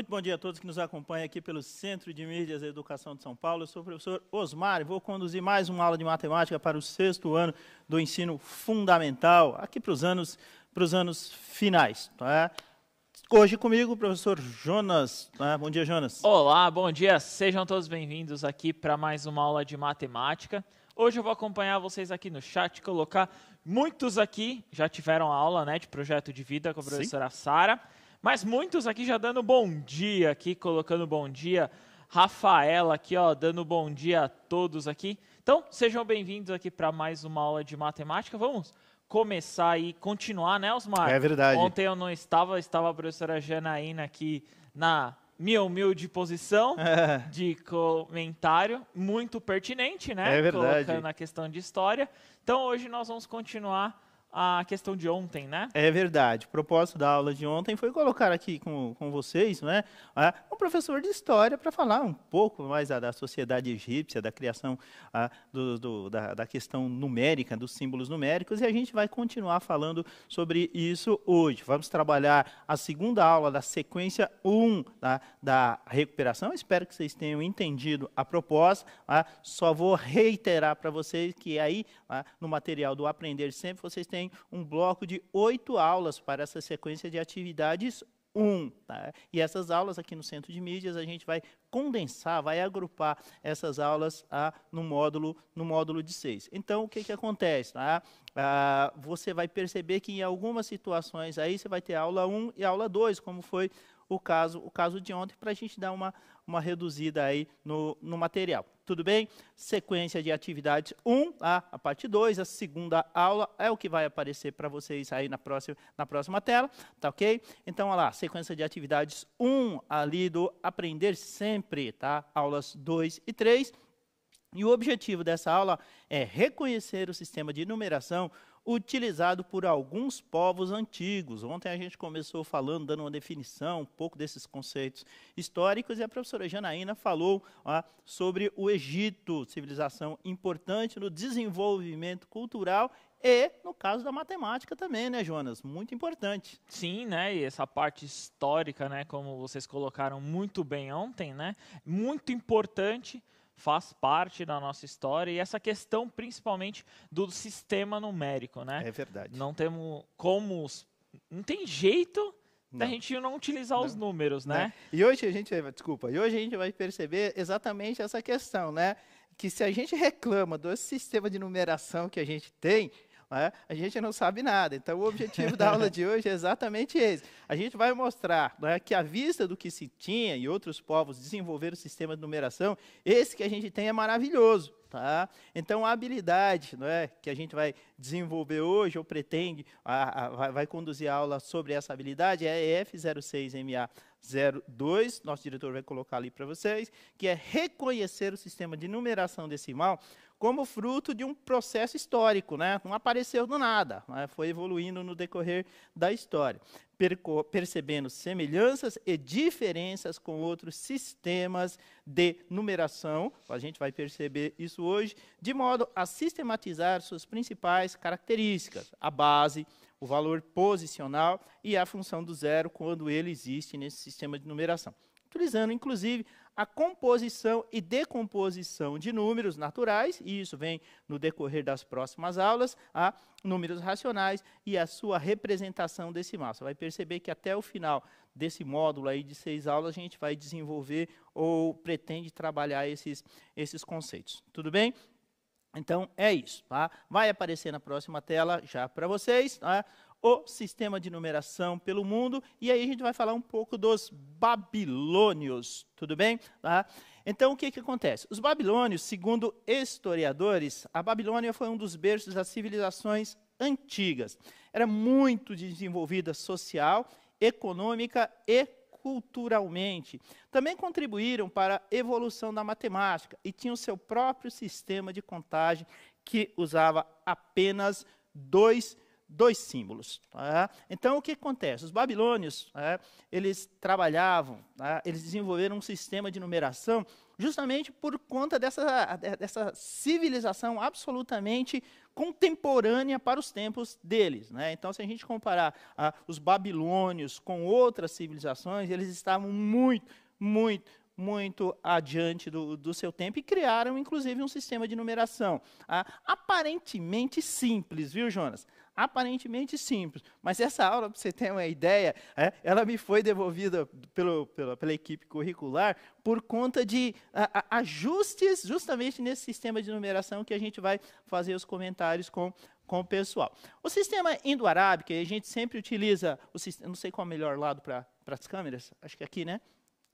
Muito bom dia a todos que nos acompanham aqui pelo Centro de Mídias e Educação de São Paulo. Eu sou o professor Osmar e vou conduzir mais uma aula de matemática para o sexto ano do ensino fundamental, aqui para os anos, para os anos finais. Tá? Hoje comigo o professor Jonas. Tá? Bom dia, Jonas. Olá, bom dia. Sejam todos bem-vindos aqui para mais uma aula de matemática. Hoje eu vou acompanhar vocês aqui no chat, colocar muitos aqui já tiveram aula né, de projeto de vida com a professora Sara. Mas muitos aqui já dando bom dia aqui, colocando bom dia. Rafaela aqui, ó, dando bom dia a todos aqui. Então, sejam bem-vindos aqui para mais uma aula de matemática. Vamos começar e continuar, né, Osmar? É verdade. Ontem eu não estava, estava a professora Janaína aqui na minha humilde posição é. de comentário, muito pertinente, né? É verdade. Colocando a questão de história. Então, hoje nós vamos continuar a questão de ontem, né? É verdade. O propósito da aula de ontem foi colocar aqui com, com vocês né, um professor de história para falar um pouco mais da sociedade egípcia, da criação a, do, do, da, da questão numérica, dos símbolos numéricos, e a gente vai continuar falando sobre isso hoje. Vamos trabalhar a segunda aula da sequência 1 da, da recuperação. Espero que vocês tenham entendido a proposta. A, só vou reiterar para vocês que aí, no material do Aprender Sempre, vocês têm tem um bloco de oito aulas para essa sequência de atividades 1. Um, tá? E essas aulas aqui no Centro de Mídias, a gente vai condensar, vai agrupar essas aulas ah, no módulo no módulo de 6. Então, o que, que acontece? Tá? Ah, você vai perceber que em algumas situações aí você vai ter aula 1 um e aula 2, como foi o caso, o caso de ontem, para a gente dar uma, uma reduzida aí no, no material. Tudo bem? Sequência de atividades 1 a, tá? a parte 2, a segunda aula é o que vai aparecer para vocês aí na próxima, na próxima tela, tá ok? Então, olha lá, sequência de atividades 1 ali do Aprender Sempre, tá? Aulas 2 e 3. E o objetivo dessa aula é reconhecer o sistema de numeração utilizado por alguns povos antigos. Ontem a gente começou falando, dando uma definição, um pouco desses conceitos históricos, e a professora Janaína falou ó, sobre o Egito, civilização importante no desenvolvimento cultural e no caso da matemática também, né, Jonas? Muito importante. Sim, né? E essa parte histórica, né, como vocês colocaram muito bem ontem, né? Muito importante faz parte da nossa história e essa questão principalmente do sistema numérico, né? É verdade. Não temos como, não tem jeito da gente não utilizar não. os números, né? né? E hoje a gente, desculpa, e hoje a gente vai perceber exatamente essa questão, né? Que se a gente reclama do sistema de numeração que a gente tem, né, a gente não sabe nada. Então, o objetivo da aula de hoje é exatamente esse. A gente vai mostrar né, que, à vista do que se tinha e outros povos desenvolveram o sistema de numeração, esse que a gente tem é maravilhoso. Tá? Então, a habilidade né, que a gente vai desenvolver hoje, ou pretende, a, a, vai conduzir a aula sobre essa habilidade, é F06MA02, nosso diretor vai colocar ali para vocês, que é reconhecer o sistema de numeração decimal como fruto de um processo histórico, né? não apareceu do nada, né? foi evoluindo no decorrer da história, Perco percebendo semelhanças e diferenças com outros sistemas de numeração, a gente vai perceber isso hoje, de modo a sistematizar suas principais características, a base, o valor posicional e a função do zero quando ele existe nesse sistema de numeração utilizando inclusive a composição e decomposição de números naturais, e isso vem no decorrer das próximas aulas, a números racionais e a sua representação decimal. Você vai perceber que até o final desse módulo aí de seis aulas a gente vai desenvolver ou pretende trabalhar esses, esses conceitos. Tudo bem? Então é isso. Tá? Vai aparecer na próxima tela já para vocês. Tá? o sistema de numeração pelo mundo. E aí a gente vai falar um pouco dos babilônios, tudo bem? Tá? Então, o que, que acontece? Os babilônios, segundo historiadores, a Babilônia foi um dos berços das civilizações antigas. Era muito desenvolvida social, econômica e culturalmente. Também contribuíram para a evolução da matemática e tinham seu próprio sistema de contagem que usava apenas dois dígitos dois símbolos. Tá? Então, o que acontece? Os babilônios, é, eles trabalhavam, tá? eles desenvolveram um sistema de numeração justamente por conta dessa, dessa civilização absolutamente contemporânea para os tempos deles. Né? Então, se a gente comparar ah, os babilônios com outras civilizações, eles estavam muito, muito, muito adiante do, do, seu tempo e criaram, inclusive, um sistema de numeração ah, aparentemente simples, viu, Jonas? aparentemente simples, mas essa aula, para você ter uma ideia, é, ela me foi devolvida pelo, pela, pela equipe curricular por conta de a, a, ajustes justamente nesse sistema de numeração que a gente vai fazer os comentários com, com o pessoal. O sistema indo-arábico, a gente sempre utiliza, o, não sei qual é o melhor lado para as câmeras, acho que é aqui, né?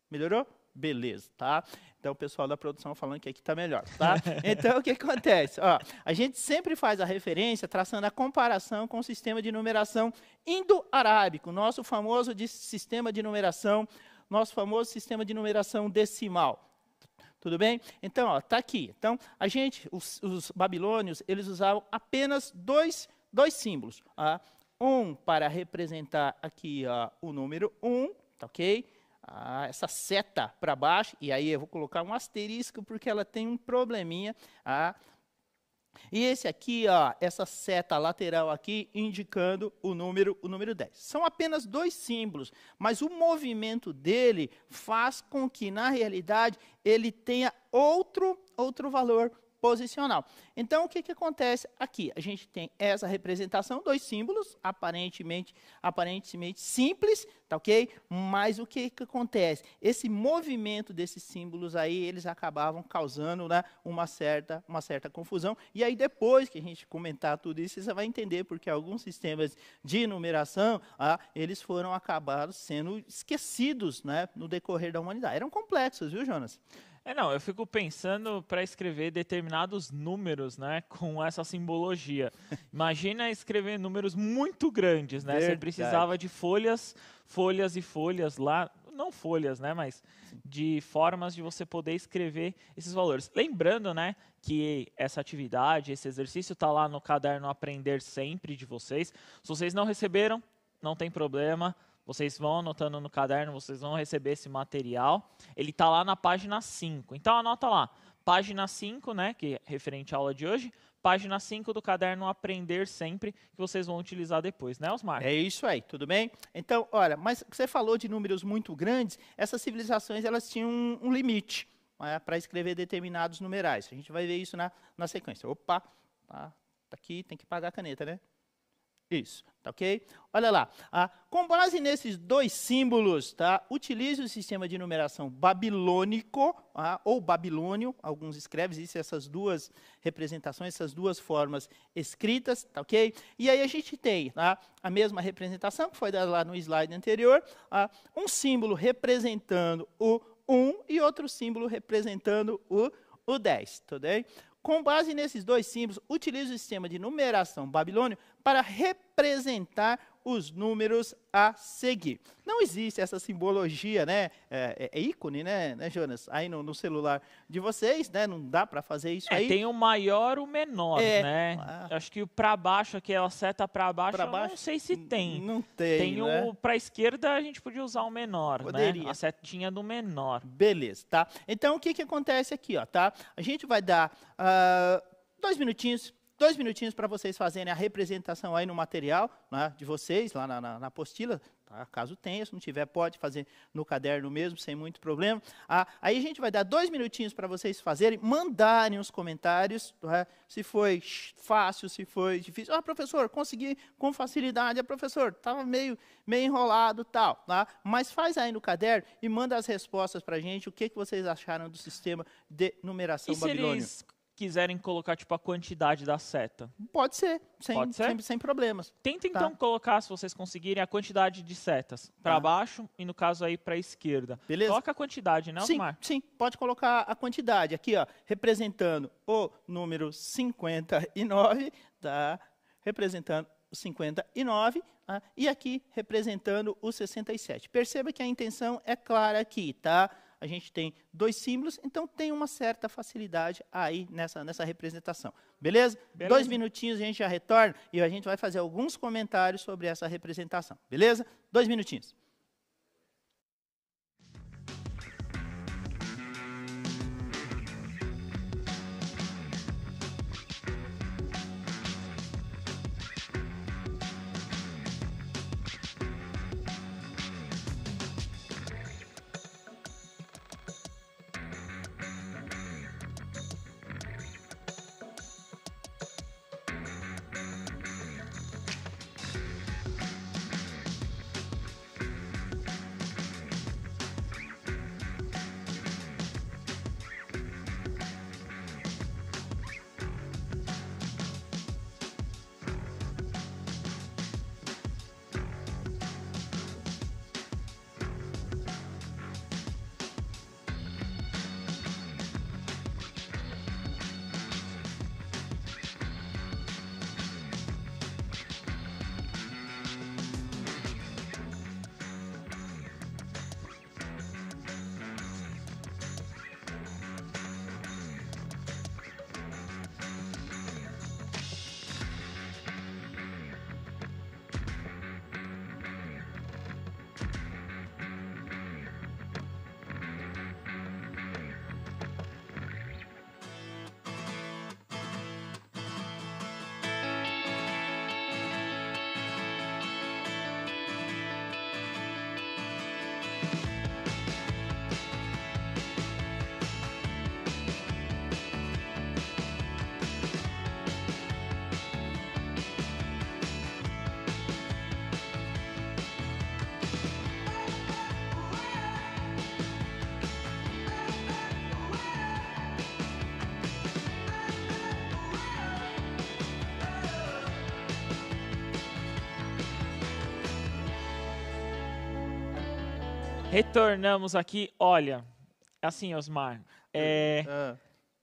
Melhorou? beleza, tá? Então o pessoal da produção falando que aqui está melhor, tá? Então o que acontece? Ó, a gente sempre faz a referência traçando a comparação com o sistema de numeração indo-arábico, nosso famoso de sistema de numeração, nosso famoso sistema de numeração decimal. Tudo bem? Então, ó está aqui. Então, a gente, os, os, babilônios, eles usavam apenas dois, dois símbolos. Ó. Um para representar aqui ó, o número 1, um, tá ok? ah, essa seta para baixo, e aí eu vou colocar um asterisco porque ela tem um probleminha. Ah. E esse aqui, ó, essa seta lateral aqui, indicando o número, o número 10. São apenas dois símbolos, mas o movimento dele faz com que, na realidade, ele tenha outro, outro valor posicional. Então, o que, que acontece aqui? A gente tem essa representação, dois símbolos, aparentemente, aparentemente simples, tá ok? Mas o que, que acontece? Esse movimento desses símbolos aí, eles acabavam causando né, uma, certa, uma certa confusão. E aí, depois que a gente comentar tudo isso, você vai entender porque alguns sistemas de numeração, ah, eles foram acabados sendo esquecidos né, no decorrer da humanidade. Eram complexos, viu, Jonas? É, não, eu fico pensando para escrever determinados números, né, com essa simbologia. Imagina escrever números muito grandes, né? Verdade. Você precisava de folhas, folhas e folhas lá, não folhas, né, mas de formas de você poder escrever esses valores. Lembrando, né, que essa atividade, esse exercício está lá no caderno Aprender Sempre de vocês. Se vocês não receberam, não tem problema vocês vão anotando no caderno, vocês vão receber esse material. Ele está lá na página 5. Então anota lá, página 5, né, que é referente à aula de hoje, página 5 do caderno Aprender Sempre, que vocês vão utilizar depois, né, Osmar? É isso aí, tudo bem? Então, olha, mas você falou de números muito grandes, essas civilizações elas tinham um, um limite né, para escrever determinados numerais. A gente vai ver isso na, na sequência. Opa, tá, tá aqui, tem que pagar a caneta, né? Isso, tá ok? Olha lá, ah, com base nesses dois símbolos, tá? Utilize o sistema de numeração babilônico ah, ou babilônio, alguns escreves isso, essas duas representações, essas duas formas escritas, tá ok? E aí a gente tem tá? a mesma representação que foi dada lá no slide anterior, ah, um símbolo representando o 1 e outro símbolo representando o, o 10, tudo bem? Com base nesses dois símbolos, utilize o sistema de numeração babilônio para representar os números a seguir. Não existe essa simbologia, né? É, é, é ícone, né, né Jonas? Aí no, no, celular de vocês, né? Não dá para fazer isso é, aí. Tem o maior, o menor, é, né? Ah, Acho que o para baixo, que é a seta para baixo, baixo, não sei se tem. Não tem. Tem né? o para esquerda, a gente podia usar o menor, né? Poderia. né? A setinha do menor. Beleza, tá? Então o que que acontece aqui, ó, tá? A gente vai dar uh, dois minutinhos dois minutinhos para vocês fazerem a representação aí no material né, de vocês, lá na, na, na apostila, tá? caso tenha, se não tiver, pode fazer no caderno mesmo, sem muito problema. Ah, aí a gente vai dar dois minutinhos para vocês fazerem, mandarem os comentários, né, se foi fácil, se foi difícil. Ah, professor, consegui com facilidade. Ah, professor, estava meio, meio enrolado tal. Tá? Mas faz aí no caderno e manda as respostas para a gente, o que, que vocês acharam do sistema de numeração babilônico quiserem colocar tipo a quantidade da seta. Pode ser, sem, Pode ser? Sem, sem problemas. Tenta tá. então colocar, se vocês conseguirem, a quantidade de setas para ah. Tá. baixo e no caso aí para a esquerda. Beleza. Coloca a quantidade, né, Sim, sim, pode colocar a quantidade aqui, ó, representando o número 59, tá? Representando 59 ah, tá? e aqui representando o 67. Perceba que a intenção é clara aqui, tá? a gente tem dois símbolos, então tem uma certa facilidade aí nessa, nessa representação. Beleza? beleza? Dois minutinhos a gente já retorna e a gente vai fazer alguns comentários sobre essa representação. Beleza? Dois minutinhos. Retornamos aqui. Olha, assim, Osmar, é, ah.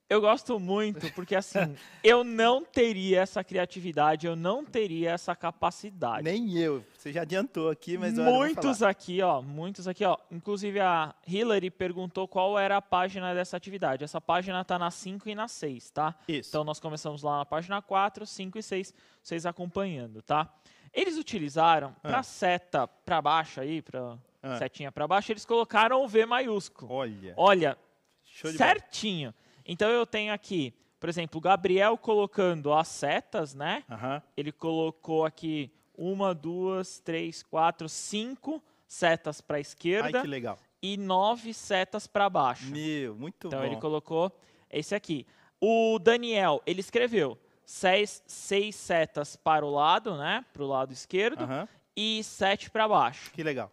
eu gosto muito porque, assim, eu não teria essa criatividade, eu não teria essa capacidade. Nem eu. Você já adiantou aqui, mas olha, Muitos aqui, ó, muitos aqui, ó. Inclusive, a Hillary perguntou qual era a página dessa atividade. Essa página tá na 5 e na 6, tá? Isso. Então, nós começamos lá na página 4, 5 e 6, vocês acompanhando, tá? Eles utilizaram ah. para seta para baixo aí, para ah. setinha para baixo, eles colocaram o V maiúsculo. Olha. Olha, certinho. Bola. Então eu tenho aqui, por exemplo, o Gabriel colocando as setas, né? Ele colocou aqui uma, duas, três, quatro, cinco setas para a esquerda. Ai, que legal. E nove setas para baixo. Meu, muito então, bom. Então ele colocou esse aqui. O Daniel, ele escreveu seis, seis setas para o lado, né? Para o lado esquerdo. E sete para baixo. Que legal.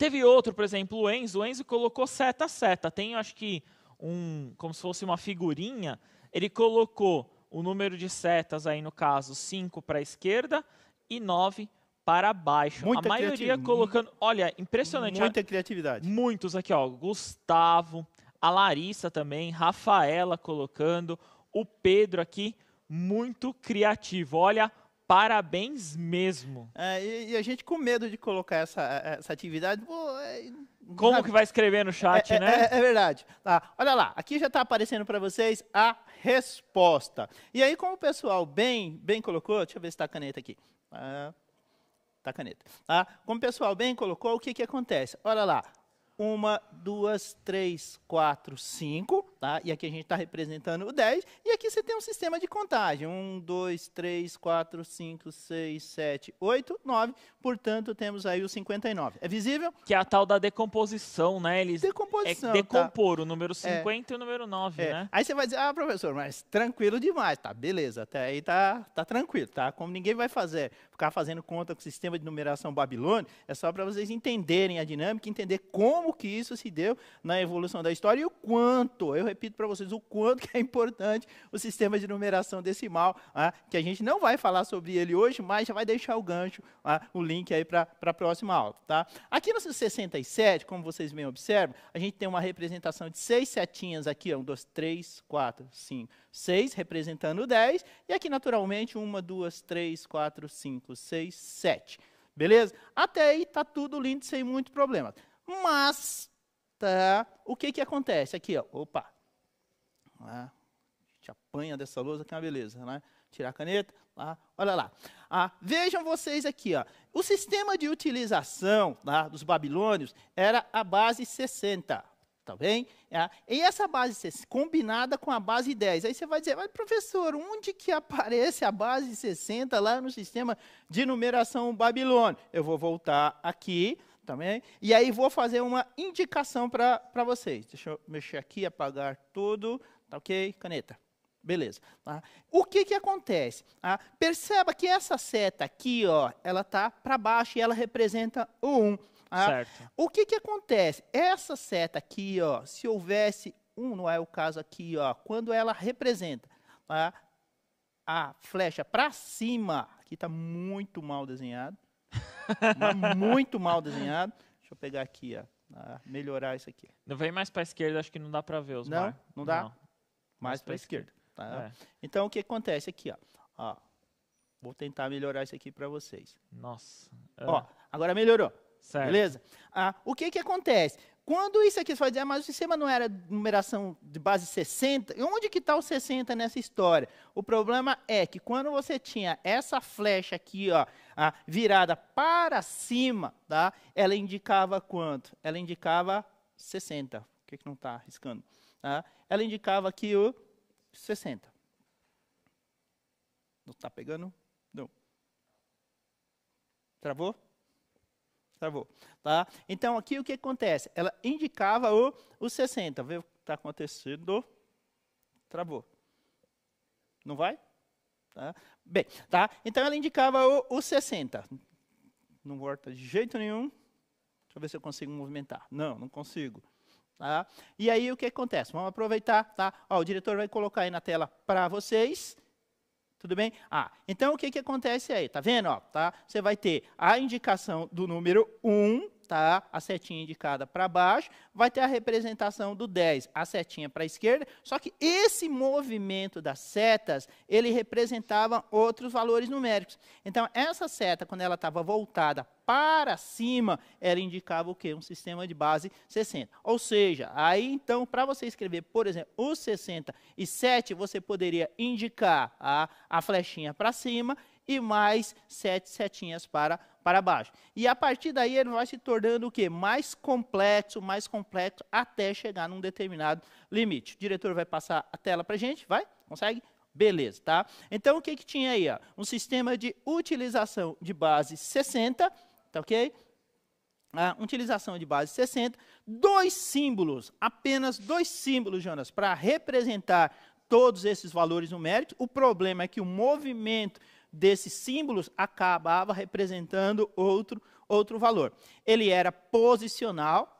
Teve outro, por exemplo, o Enzo. O Enzo colocou seta a seta. Tem, acho que, um, como se fosse uma figurinha. Ele colocou o número de setas aí, no caso, 5 para a esquerda e 9 para baixo. Muita a maioria colocando... Olha, impressionante. Muita criatividade. Muitos aqui, ó. Gustavo, a Larissa também, Rafaela colocando, o Pedro aqui, muito criativo. Olha parabéns mesmo. É, e, e, a gente com medo de colocar essa, é, é, essa atividade. Pô, é, Como sabe? que vai escrever no chat, é, é né? É, verdade. Tá, olha lá, aqui já está aparecendo para vocês a resposta. E aí, como o pessoal bem, bem colocou, deixa eu ver se está a caneta aqui. Ah, tá a caneta. Ah, como o pessoal bem colocou, o que, que acontece? Olha lá. Uma, duas, três, quatro, cinco. Tá? E aqui a gente está representando o 10. E aqui você tem um sistema de contagem. 1, 2, 3, 4, 5, 6, 7, 8, 9. Portanto, temos aí o 59. É visível? Que é a tal da decomposição, né? Eles decomposição, é tá. decompor tá. o número 50 é. e o número 9, é. né? Aí você vai dizer, ah, professor, mas tranquilo demais. Tá, beleza. Até aí tá, tá tranquilo, tá? Como ninguém vai fazer, ficar fazendo conta com o sistema de numeração babilônico, é só para vocês entenderem a dinâmica, entender como que isso se deu na evolução da história e o quanto. Eu repito para vocês o quanto que é importante o sistema de numeração decimal, ah, que a gente não vai falar sobre ele hoje, mas já vai deixar o gancho, ah, o link aí para a próxima aula. Tá? Aqui no 67, como vocês bem observam, a gente tem uma representação de seis setinhas aqui, um, dois, três, quatro, cinco, seis, representando 10, e aqui, naturalmente, uma, duas, três, quatro, cinco, seis, sete. Beleza? Até aí está tudo lindo, sem muito problema. Mas, tá, o que, que acontece? Aqui, ó, opa, né? gente apanha dessa lousa, que é uma beleza. Né? Tirar a caneta, lá, olha lá. Ah, vejam vocês aqui, ó. o sistema de utilização dos babilônios era a base 60. Tá bem? É, e essa base combinada com a base 10. Aí você vai dizer, mas professor, onde que aparece a base 60 lá no sistema de numeração babilônio? Eu vou voltar aqui, também. Tá e aí vou fazer uma indicação para vocês. Deixa eu mexer aqui, apagar tudo. Tá ok? Caneta. Beleza. Tá? O que, que acontece? Ah, perceba que essa seta aqui, ó, ela está para baixo e ela representa o 1. Tá? certo. O que, que acontece? Essa seta aqui, ó, se houvesse 1, não é o caso aqui, ó, quando ela representa tá? a flecha para cima, aqui está muito mal desenhado, tá muito mal desenhado. Deixa eu pegar aqui, ó, melhorar isso aqui. Não Vem mais para a esquerda, acho que não dá para ver os Não, mar. não dá? Não mais para a esquerda. Tá? É. Então, o que acontece aqui? Ó? ó vou tentar melhorar isso aqui para vocês. Nossa. É. Ó, agora melhorou. Certo. Beleza? Ah, o que, que acontece? Quando isso aqui, você vai dizer, mas o sistema não era numeração de base 60, e onde que está o 60 nessa história? O problema é que quando você tinha essa flecha aqui, ó, virada para cima, tá? ela indicava quanto? Ela indicava 60. Por que, que não está arriscando? Né? Ela indicava aqui o 60. Não está pegando? Não. Travou? Travou. Tá? Então, aqui o que acontece? Ela indicava o, o 60. Vê o que está acontecendo. Travou. Não vai? Tá? Bem, tá? Então, ela indicava o, o 60. Não volta de jeito nenhum. Deixa eu ver se eu consigo movimentar. Não, não consigo. Tá? E aí o que acontece? Vamos aproveitar, tá? Ó, o diretor vai colocar aí na tela para vocês. Tudo bem? Ah, então o que, que acontece aí? Tá vendo? Ó, tá? Você vai ter a indicação do número 1, Tá, a setinha indicada para baixo, vai ter a representação do 10, a setinha para a esquerda, só que esse movimento das setas, ele representava outros valores numéricos. Então, essa seta, quando ela estava voltada para cima, ela indicava o quê? Um sistema de base 60. Ou seja, aí então, para você escrever, por exemplo, o 67, você poderia indicar a, a flechinha para cima e mais sete setinhas para, para baixo. E a partir daí ele vai se tornando o quê? Mais complexo, mais complexo, até chegar num determinado limite. O diretor vai passar a tela para a gente, vai? Consegue? Beleza, tá? Então, o que, que tinha aí? Ó? Um sistema de utilização de base 60, tá ok? a ah, utilização de base 60, dois símbolos, apenas dois símbolos, Jonas, para representar todos esses valores numéricos. O problema é que o movimento desses símbolos acabava representando outro, outro valor. Ele era posicional,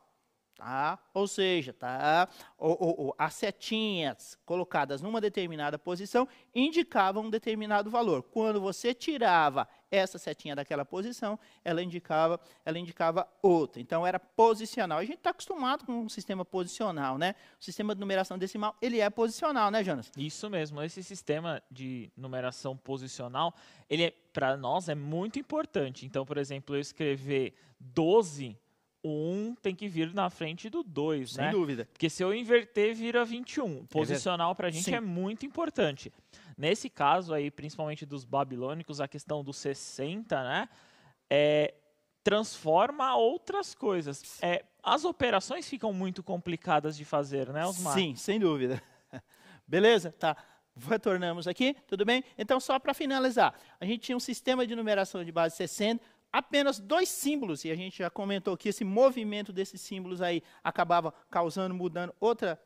Tá? Ou seja, tá? Ou, ou, ou, as setinhas colocadas numa determinada posição indicavam um determinado valor. Quando você tirava essa setinha daquela posição, ela indicava, ela indicava outra. Então era posicional. A gente está acostumado com um sistema posicional, né? O sistema de numeração decimal ele é posicional, né, Jonas? Isso mesmo. Esse sistema de numeração posicional, ele é, para nós é muito importante. Então, por exemplo, eu escrever 12 o 1 tem que vir na frente do 2, Sem né? dúvida. Porque se eu inverter, vira 21. É posicional para a gente Sim. é muito importante. Nesse caso aí, principalmente dos babilônicos, a questão dos 60, né? É, transforma outras coisas. É, as operações ficam muito complicadas de fazer, né, Osmar? Sim, sem dúvida. Beleza? Tá. Retornamos aqui, tudo bem? Então, só para finalizar, a gente tinha um sistema de numeração de base 60, apenas dois símbolos, e a gente já comentou que esse movimento desses símbolos aí acabava causando, mudando outra,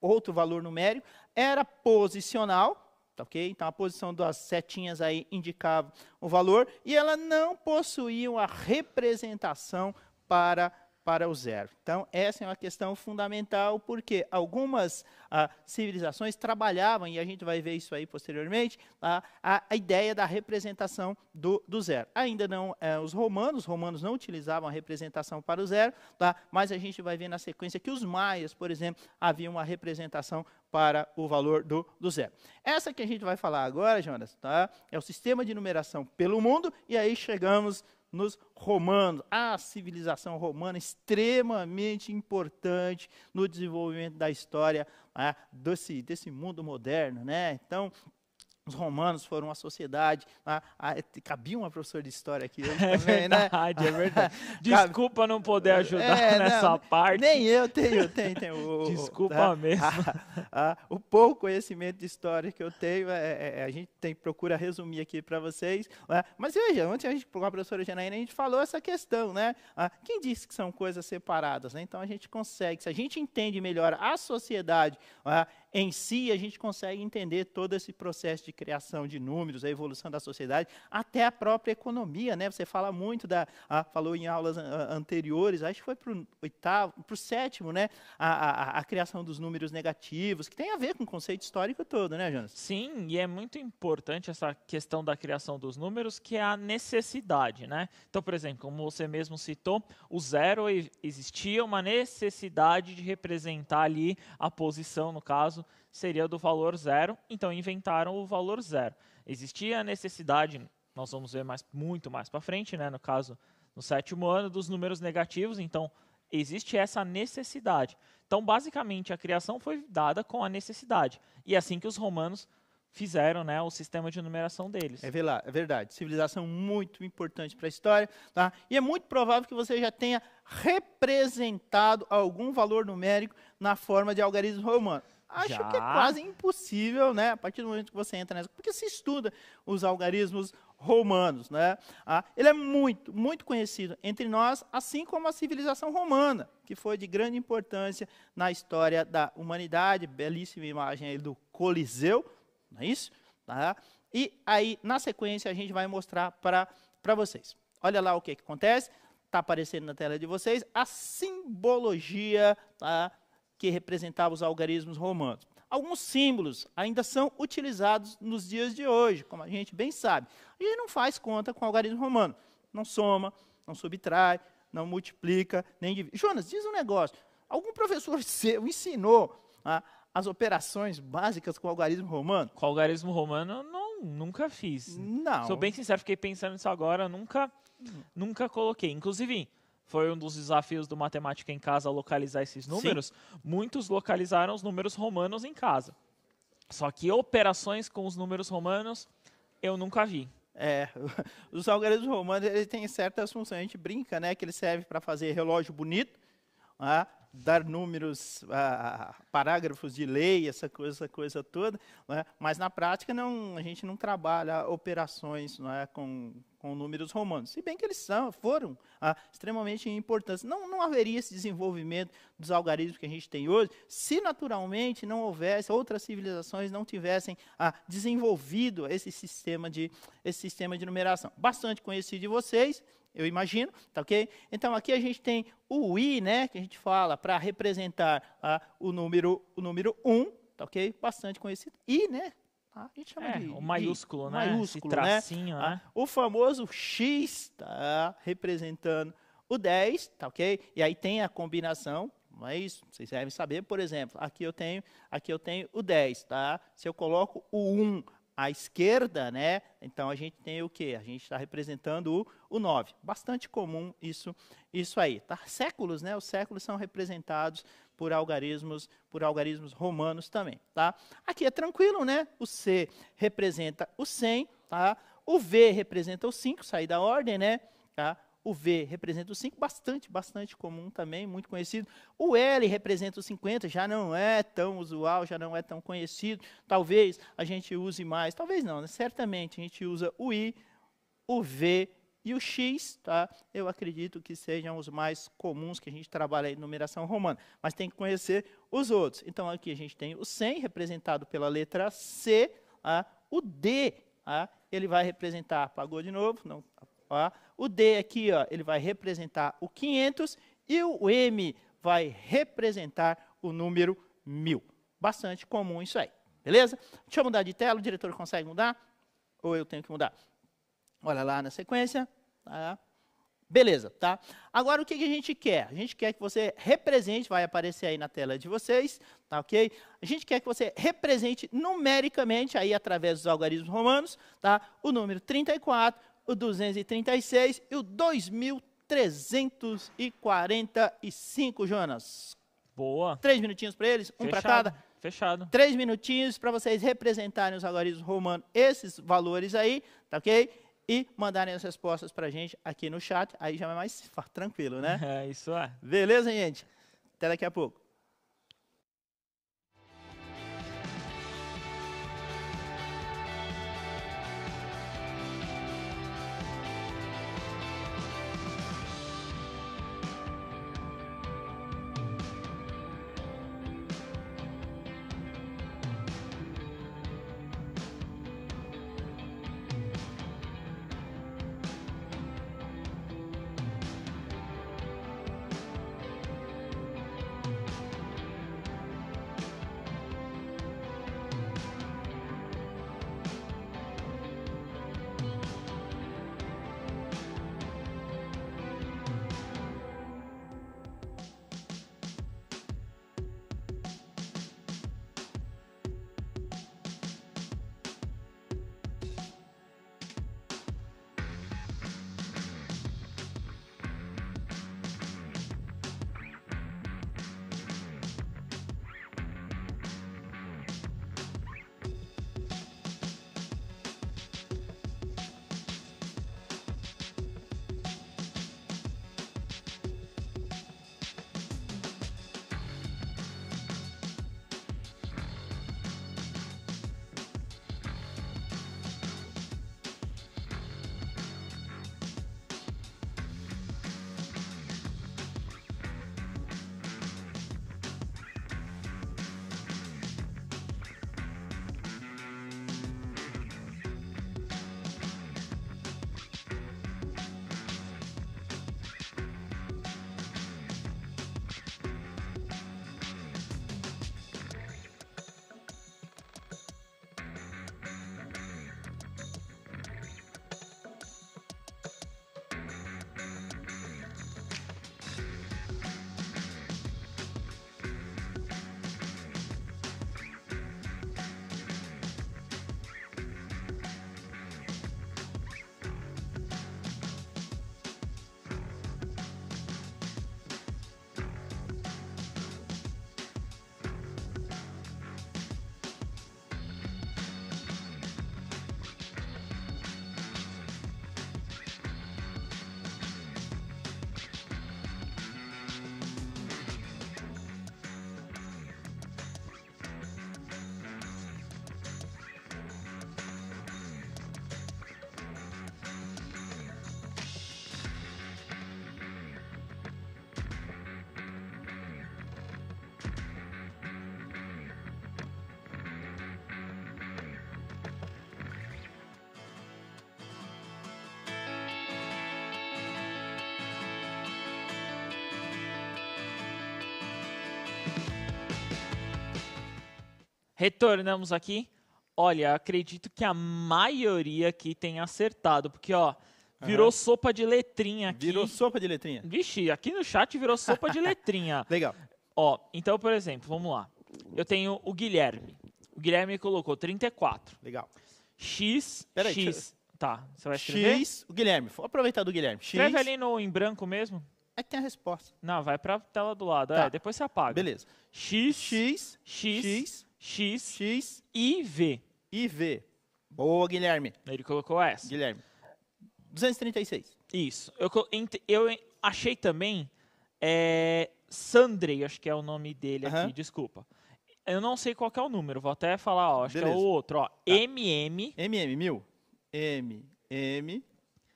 outro valor numérico, era posicional, Tá ok? Então a posição das setinhas aí indicava o valor e ela não possuía uma representação para para o zero. Então, essa é uma questão fundamental, porque algumas ah, civilizações trabalhavam, e a gente vai ver isso aí posteriormente, ah, a, a, ideia da representação do, do zero. Ainda não eh, os romanos, romanos não utilizavam a representação para o zero, tá? mas a gente vai ver na sequência que os maias, por exemplo, haviam uma representação para o valor do, do, zero. Essa que a gente vai falar agora, Jonas, tá? é o sistema de numeração pelo mundo, e aí chegamos nos romanos. A civilização romana é extremamente importante no desenvolvimento da história ah, desse, desse mundo moderno. Né? Então, os romanos foram uma sociedade. Né? Ah, é, cabia uma professora de história aqui hoje é também, né? é verdade, né? É verdade. Desculpa não poder é, ajudar é, nessa não, parte. Nem eu tenho, tenho, tenho. O, Desculpa tá? mesmo. Ah, ah, o pouco conhecimento de história que eu tenho, é, é, a gente tem, procura resumir aqui para vocês. Né? Mas veja, ontem a gente, com a professora Janaína, a gente falou essa questão, né? Ah, quem disse que são coisas separadas? Né? Então a gente consegue, se a gente entende melhor a sociedade em si, a gente consegue entender todo esse processo de criação de números, a evolução da sociedade, até a própria economia. Né? Você fala muito da. Ah, falou em aulas anteriores, acho que foi para o oitavo, para o sétimo, né? A, a, a, criação dos números negativos, que tem a ver com o conceito histórico todo, né, Jonas? Sim, e é muito importante essa questão da criação dos números, que é a necessidade, né? Então, por exemplo, como você mesmo citou, o zero existia uma necessidade de representar ali a posição, no caso, seria do valor zero, então inventaram o valor zero. Existia a necessidade, nós vamos ver mais, muito mais para frente, né, no caso, no sétimo ano, dos números negativos, então existe essa necessidade. Então, basicamente, a criação foi dada com a necessidade. E é assim que os romanos fizeram né, o sistema de numeração deles. É, é verdade. Civilização muito importante para a história. Tá? E é muito provável que você já tenha representado algum valor numérico na forma de algarismo romano. Acho Já. que é quase impossível, né? A partir do momento que você entra nessa. Porque se estuda os algarismos romanos, né? Ah, ele é muito, muito conhecido entre nós, assim como a civilização romana, que foi de grande importância na história da humanidade. Belíssima imagem aí do Coliseu, não é isso? Tá? E aí, na sequência, a gente vai mostrar para vocês. Olha lá o que, que acontece. Está aparecendo na tela de vocês a simbologia tá, que representava os algarismos romanos. Alguns símbolos ainda são utilizados nos dias de hoje, como a gente bem sabe. A gente não faz conta com o algarismo romano. Não soma, não subtrai, não multiplica, nem divide. Jonas, diz um negócio. Algum professor seu ensinou ah, as operações básicas com o algarismo romano? Com o algarismo romano, não, nunca fiz. Não. Sou bem sincero, fiquei pensando nisso agora, nunca, nunca coloquei. Inclusive, foi um dos desafios do Matemática em Casa localizar esses números, Sim. muitos localizaram os números romanos em casa. Só que operações com os números romanos eu nunca vi. É, os algarismos romanos ele têm certas funções, a gente brinca, né, que ele serve para fazer relógio bonito, né, dar números, parágrafos de lei, essa coisa, essa coisa toda, né, mas na prática não, a gente não trabalha operações não é, com, com números romanos. Se bem que eles são, foram ah, extremamente importantes. Não, não haveria esse desenvolvimento dos algarismos que a gente tem hoje se naturalmente não houvesse, outras civilizações não tivessem ah, desenvolvido esse sistema, de, esse sistema de numeração. Bastante conhecido de vocês, eu imagino, tá ok? Então aqui a gente tem o i, né, que a gente fala para representar ah, o número o número 1, um, tá ok? Bastante conhecido. I, né, a gente chama é, de. O maiúsculo, de, né? Maiúsculo, né? tracinho, né? né? O famoso X está representando o 10, tá ok? E aí tem a combinação, mas vocês devem saber, por exemplo, aqui eu tenho, aqui eu tenho o 10, tá? Se eu coloco o 1 à esquerda, né? Então a gente tem o quê? A gente está representando o, o 9. Bastante comum isso, isso aí, tá? Séculos, né? Os séculos são representados por algarismos, por algarismos romanos também. Tá? Aqui é tranquilo, né? O C representa o 100, tá? o V representa o 5, sair da ordem, né? Tá? O V representa o 5, bastante, bastante comum também, muito conhecido. O L representa o 50, já não é tão usual, já não é tão conhecido. Talvez a gente use mais, talvez não, né? certamente a gente usa o I, o V e o X, tá? eu acredito que sejam os mais comuns que a gente trabalha em numeração romana, mas tem que conhecer os outros. Então, aqui a gente tem o 100, representado pela letra C, tá? o D, tá? ele vai representar, apagou de novo, não, tá? o D aqui ó, ele vai representar o 500, e o M vai representar o número 1000. Bastante comum isso aí, beleza? Deixa eu mudar de tela, o diretor consegue mudar? Ou eu tenho que mudar? Olha lá na sequência. Tá? Beleza, tá? Agora o que, a gente quer? A gente quer que você represente, vai aparecer aí na tela de vocês, tá ok? A gente quer que você represente numericamente, aí através dos algarismos romanos, tá? O número 34, o 236 e o 2345, Jonas. Boa. Três minutinhos para eles, um para cada. Fechado. Três minutinhos para vocês representarem os algarismos romanos, esses valores aí, tá ok? e mandarem as respostas para a gente aqui no chat. Aí já é mais tranquilo, né? É, isso aí. Beleza, gente? Até daqui a pouco. Retornamos aqui. Olha, acredito que a maioria aqui tem acertado, porque ó, virou uhum. sopa de letrinha aqui. Virou sopa de letrinha. Vixe, aqui no chat virou sopa de letrinha. Legal. Ó, então, por exemplo, vamos lá. Eu tenho o Guilherme. O Guilherme colocou 34. Legal. X, Peraí, X. Eu... Tá, você vai escrever? X, o Guilherme. Vou aproveitar do Guilherme. X. Escreve ali no em branco mesmo. É que tem a resposta. Não, vai pra tela do lado. Tá. É, depois você apaga. Beleza. X, X, X, X X, X e V. V. Boa, Guilherme. Ele colocou essa. Guilherme. 236. Isso. Eu, eu achei também é, Sandrei, acho que é o nome dele aqui, desculpa. Eu não sei qual é o número, vou até falar, ó, acho Beleza. que é o outro, ó. Tá. MM. MM, mil. M, M.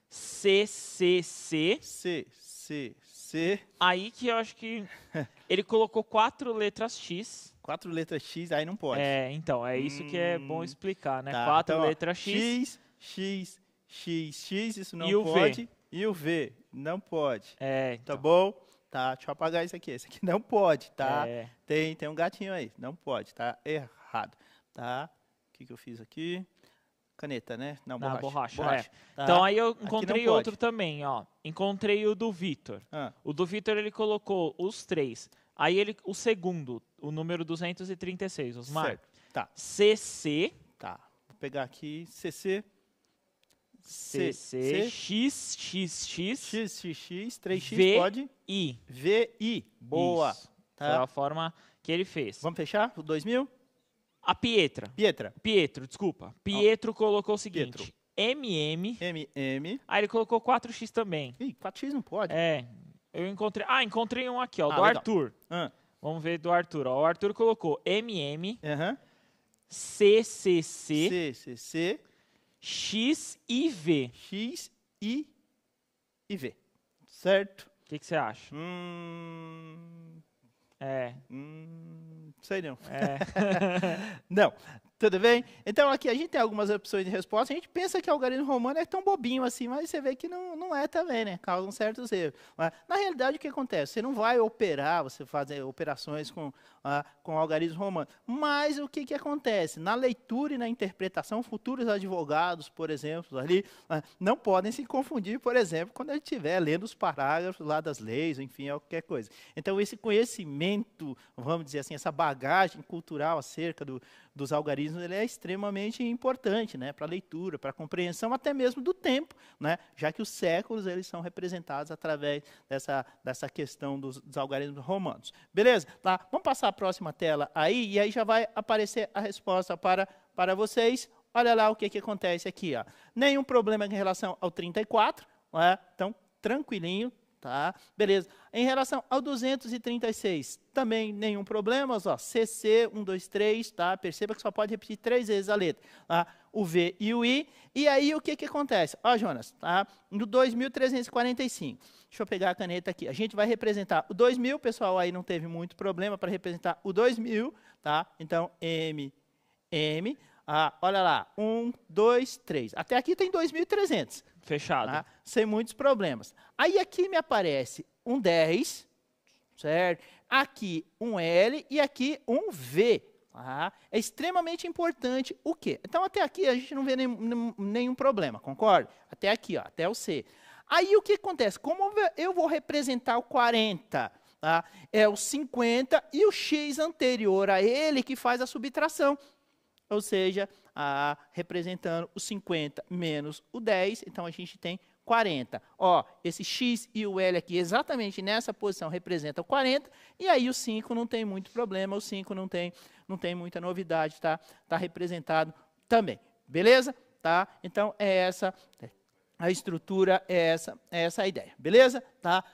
C, C, C. C, C, C. Aí que eu acho que ele colocou quatro letras X quatro letras X, aí não pode. É, então, é isso hum, que é hum, bom explicar, né? Tá, quatro então, letras X. X, X, X, X, isso não e pode. E o V, não pode. É, tá então. Tá bom? Tá, deixa eu apagar isso aqui. Esse aqui não pode, tá? É. Tem, tem um gatinho aí. Não pode, tá? Errado. Tá? O que, que eu fiz aqui? Caneta, né? Não, borracha. borracha, borracha. É. Tá. Então aí eu encontrei outro também, ó. Encontrei o do Vitor. Ah. O do Vitor ele colocou os três. Aí ele, o segundo o número 236, Osmar. Certo. Tá. CC. Tá. Vou pegar aqui CC. CC. X, X, X. X, X, X. 3X v, pode? I. VI. Boa. Isso. Tá. Foi a forma que ele fez. Vamos fechar? O 2000? A Pietra. Pietra. Pietro, desculpa. Pietro ah. colocou o seguinte. Pietro. MM. MM. Aí ele colocou 4x também. Ih, 4x não pode. É. Eu encontrei. Ah, encontrei um aqui, ó. Ah, do legal. Arthur. Ah. Vamos ver do Arthur. Ó, o Arthur colocou MM, uhum. CCC, CCC, X e V. X I e V. Certo? O que você acha? Hum... É. Hum, sei não. É. não, tudo bem? Então aqui a gente tem algumas opções de resposta. A gente pensa que o algarismo romano é tão bobinho assim, mas você vê que não, não é também, né? Causam certos erros. Mas, ah, na realidade, o que acontece? Você não vai operar, você fazer operações com, ah, com algarismo romano. Mas o que, que acontece? Na leitura e na interpretação, futuros advogados, por exemplo, ali, ah, não podem se confundir, por exemplo, quando ele estiver lendo os parágrafos lá das leis, enfim, é qualquer coisa. Então, esse conhecimento, vamos dizer assim, essa bagagem cultural acerca do dos algarismos ele é extremamente importante né, para a leitura, para a compreensão, até mesmo do tempo, né, já que os séculos eles são representados através dessa, dessa questão dos, dos algarismos romanos. Beleza? Tá? Vamos passar a próxima tela aí, e aí já vai aparecer a resposta para, para vocês. Olha lá o que, que acontece aqui. Ó. Nenhum problema em relação ao 34, né? então tranquilinho, Tá? Beleza. Em relação ao 236, também nenhum problema. Ó, CC 123, tá? Perceba que só pode repetir três vezes a letra. Tá? O V e o I. E aí o que, que acontece? Ó, Jonas, tá? No 2345. Deixa eu pegar a caneta aqui. A gente vai representar o 2000, pessoal, aí não teve muito problema para representar o 2000, tá? Então, M, M. Ah, olha lá, um, dois, três. Até aqui tem 2.300. Fechado. Tá? Sem muitos problemas. Aí aqui me aparece um 10, certo? Aqui um L e aqui um V. Tá? É extremamente importante o quê? Então até aqui a gente não vê nenhum, nenhum problema, concorda? Até aqui, ó, até o C. Aí o que acontece? Como eu vou representar o 40? Tá? É o 50 e o x anterior a ele que faz a subtração ou seja, a, representando o 50 menos o 10, então a gente tem 40. Ó, esse x e o L aqui exatamente nessa posição representam 40, e aí o 5 não tem muito problema, o 5 não tem, não tem muita novidade, tá? Tá representado também. Beleza? Tá? Então é essa a estrutura, é essa, é essa a ideia. Beleza? Tá?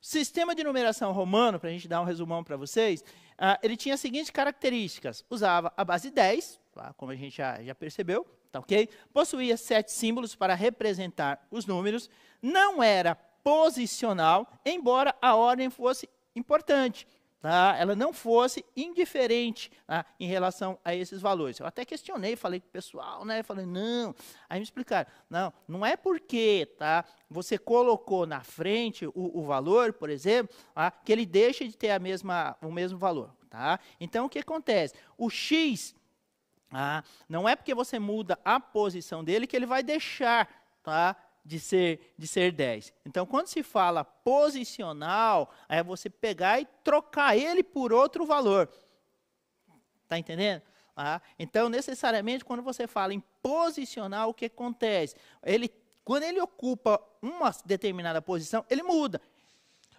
Sistema de numeração romano, para a gente dar um resumão para vocês, ah, ele tinha as seguintes características: usava a base 10, tá, como a gente já, já percebeu, tá ok? Possuía sete símbolos para representar os números, não era posicional, embora a ordem fosse importante tá? ela não fosse indiferente tá? em relação a esses valores. Eu até questionei, falei com o pessoal, né? falei, não. Aí me explicaram, não, não é porque tá? você colocou na frente o, o valor, por exemplo, tá? que ele deixa de ter a mesma, o mesmo valor. Tá? Então, o que acontece? O X, ah não é porque você muda a posição dele que ele vai deixar tá? de ser, de ser 10. Então, quando se fala posicional, é você pegar e trocar ele por outro valor. Está entendendo? Ah, então, necessariamente, quando você fala em posicional, o que acontece? Ele, quando ele ocupa uma determinada posição, ele muda.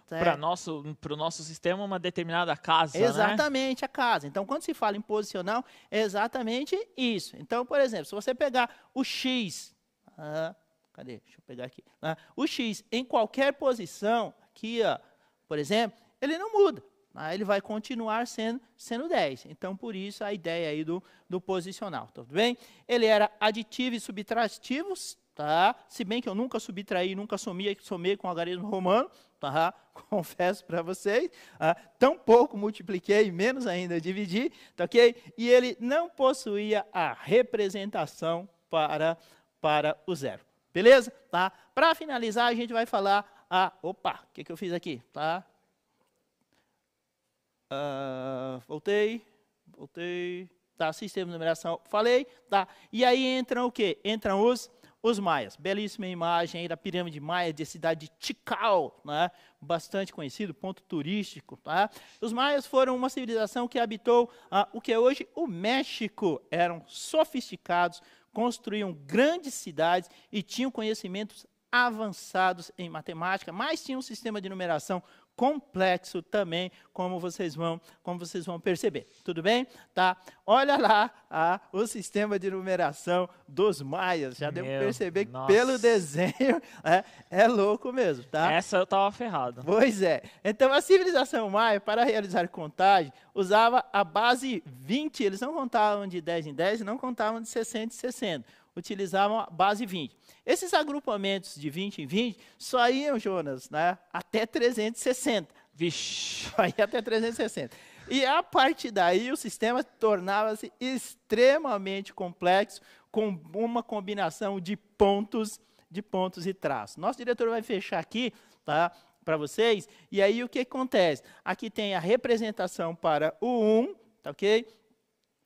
Para o nosso, nosso sistema, uma determinada casa. Né? Exatamente, né? a casa. Então, quando se fala em posicional, é exatamente isso. Então, por exemplo, se você pegar o X, ah, Cadê? Deixa eu pegar aqui. Ah, o x em qualquer posição, aqui, ó, ah, por exemplo, ele não muda. Ah, ele vai continuar sendo, sendo 10. Então, por isso, a ideia aí do, do posicional, tá tudo bem? Ele era aditivo e subtrativo, tá? Se bem que eu nunca subtraí, nunca somia, somei com o algarismo romano, tá? Confesso para vocês. Tão tá? tampouco multipliquei, menos ainda dividi, tá ok? E ele não possuía a representação para, para o zero. Beleza? Tá? Para finalizar, a gente vai falar a. Opa, o que, que eu fiz aqui? Tá? Uh, voltei, voltei. Tá, sistema de numeração, falei, tá. E aí entram o quê? Entram os os maias. Belíssima imagem aí da pirâmide maia de cidade de Tikal, né? bastante conhecido, ponto turístico. Tá? Os maias foram uma civilização que habitou ah, o que é hoje o México. Eram sofisticados, construíam grandes cidades e tinham conhecimentos avançados em matemática, mas tinham um sistema de numeração complexo também, como vocês vão, como vocês vão perceber. Tudo bem? Tá? Olha lá ah, o sistema de numeração dos maias. Já deu para perceber nossa. que pelo desenho é, é, louco mesmo, tá? Essa eu tava ferrado. Pois é. Então a civilização maia para realizar contagem usava a base 20, eles não contavam de 10 em 10, não contavam de 60 em 60 utilizavam a base 20. Esses agrupamentos de 20 em 20 só iam, Jonas, né, até 360. Vixe, aí até 360. E a partir daí o sistema tornava-se extremamente complexo com uma combinação de pontos, de pontos e traços. Nosso diretor vai fechar aqui, tá? Para vocês. E aí o que acontece? Aqui tem a representação para o 1, tá OK?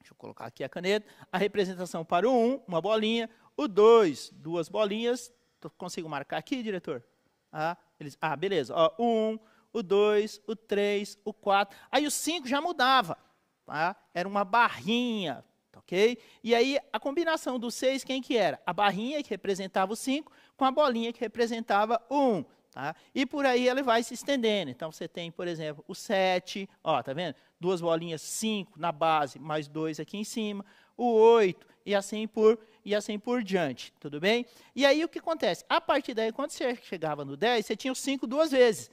Deixa eu colocar aqui a caneta. A representação para o 1, uma bolinha. O 2, duas bolinhas. Consigo marcar aqui, diretor? Ah, eles, ah beleza. o 1, o 2, o 3, o 4. Aí o 5 já mudava. Tá? Era uma barrinha. Tá ok? E aí a combinação dos 6, quem que era? A barrinha que representava o 5 com a bolinha que representava o 1. Tá? E por aí ele vai se estendendo. Então você tem, por exemplo, o 7. Ó, tá vendo? duas bolinhas, cinco na base, mais dois aqui em cima, o oito e assim por e assim por diante, tudo bem? E aí o que acontece? A partir daí, quando você chegava no 10, você tinha o 5 duas vezes.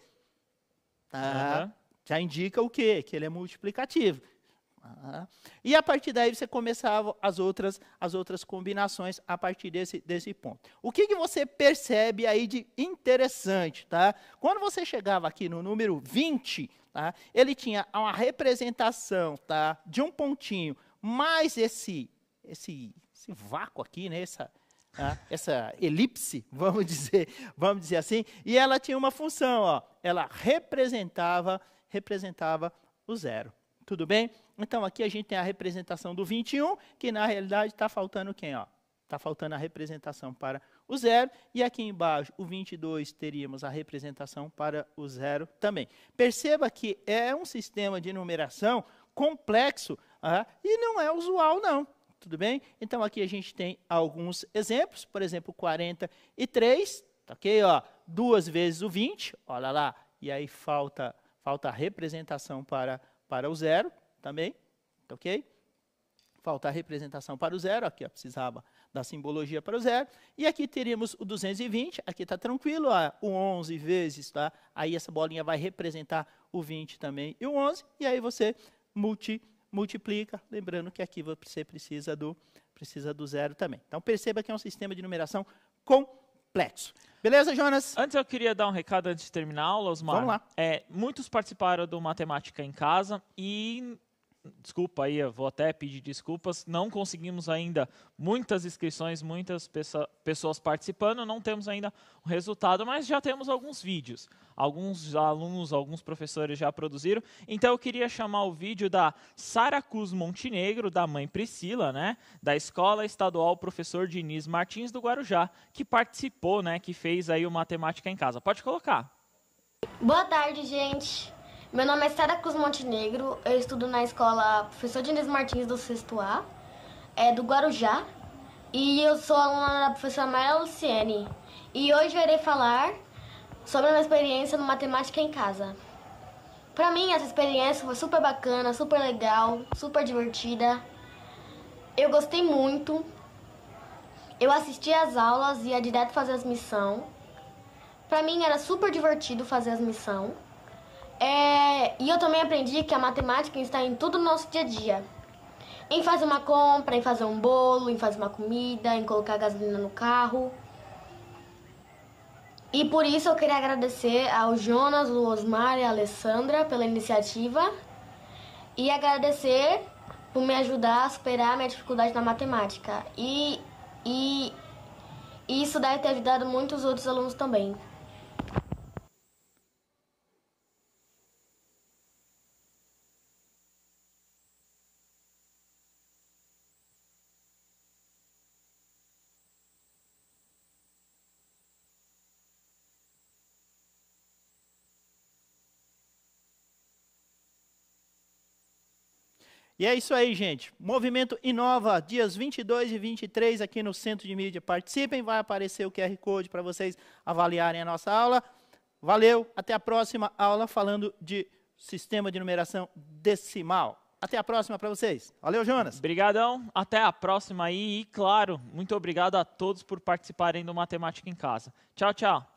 Tá? Uhum. Já indica o quê? Que ele é multiplicativo e a partir daí você começava as outras, as outras combinações a partir desse, desse ponto. O que, que você percebe aí de interessante? Tá? Quando você chegava aqui no número 20, tá? ele tinha uma representação tá? de um pontinho mais esse, esse, esse vácuo aqui, né? essa, tá? essa elipse, vamos dizer, vamos dizer assim, e ela tinha uma função, ó, ela representava, representava o zero. Tudo bem? Então aqui a gente tem a representação do 21, que na realidade está faltando quem? Ó? Está faltando a representação para o zero. E aqui embaixo, o 22, teríamos a representação para o zero também. Perceba que é um sistema de numeração complexo ah, e não é usual, não. Tudo bem? Então aqui a gente tem alguns exemplos. Por exemplo, 43, tá ok? Ó, duas vezes o 20, olha lá. E aí falta, falta a representação para o para o zero também, tá ok? Falta a representação para o zero, aqui ó, precisava da simbologia para o zero. E aqui teríamos o 220, aqui está tranquilo, ó, o 11 vezes, tá? aí essa bolinha vai representar o 20 também e o 11, e aí você multi, multiplica, lembrando que aqui você precisa do, precisa do zero também. Então perceba que é um sistema de numeração com complexo. Beleza, Jonas? Antes eu queria dar um recado antes de terminar a aula, Osmar. Vamos lá. É, muitos participaram do Matemática em Casa e desculpa aí, eu vou até pedir desculpas, não conseguimos ainda muitas inscrições, muitas pessoas participando, não temos ainda o resultado, mas já temos alguns vídeos alguns alunos, alguns professores já produziram. Então eu queria chamar o vídeo da Sara Cruz Montenegro, da mãe Priscila, né, da Escola Estadual Professor Diniz Martins do Guarujá, que participou, né, que fez aí o Matemática em Casa. Pode colocar. Boa tarde, gente. Meu nome é Sara Cruz Montenegro, eu estudo na escola Professor Diniz Martins do Sexto A, é do Guarujá, e eu sou aluna da professora Maria Luciene. E hoje eu irei falar sobre a minha experiência no matemática em casa. Pra mim, essa experiência foi super bacana, super legal, super divertida. Eu gostei muito. Eu assisti às aulas e ia direto fazer as missões. Pra mim era super divertido fazer as missões. É... E eu também aprendi que a matemática está em tudo no nosso dia a dia. Em fazer uma compra, em fazer um bolo, em fazer uma comida, em colocar gasolina no carro. E por isso eu queria agradecer ao Jonas, o Osmar e a Alessandra pela iniciativa e agradecer por me ajudar a superar minha dificuldade na matemática. E, e, e isso deve ter ajudado muitos outros alunos também. E é isso aí, gente. Movimento Inova, dias 22 e 23 aqui no Centro de Mídia. Participem, vai aparecer o QR Code para vocês avaliarem a nossa aula. Valeu, até a próxima aula falando de sistema de numeração decimal. Até a próxima para vocês. Valeu, Jonas. Obrigadão, até a próxima aí. E, claro, muito obrigado a todos por participarem do Matemática em Casa. Tchau, tchau.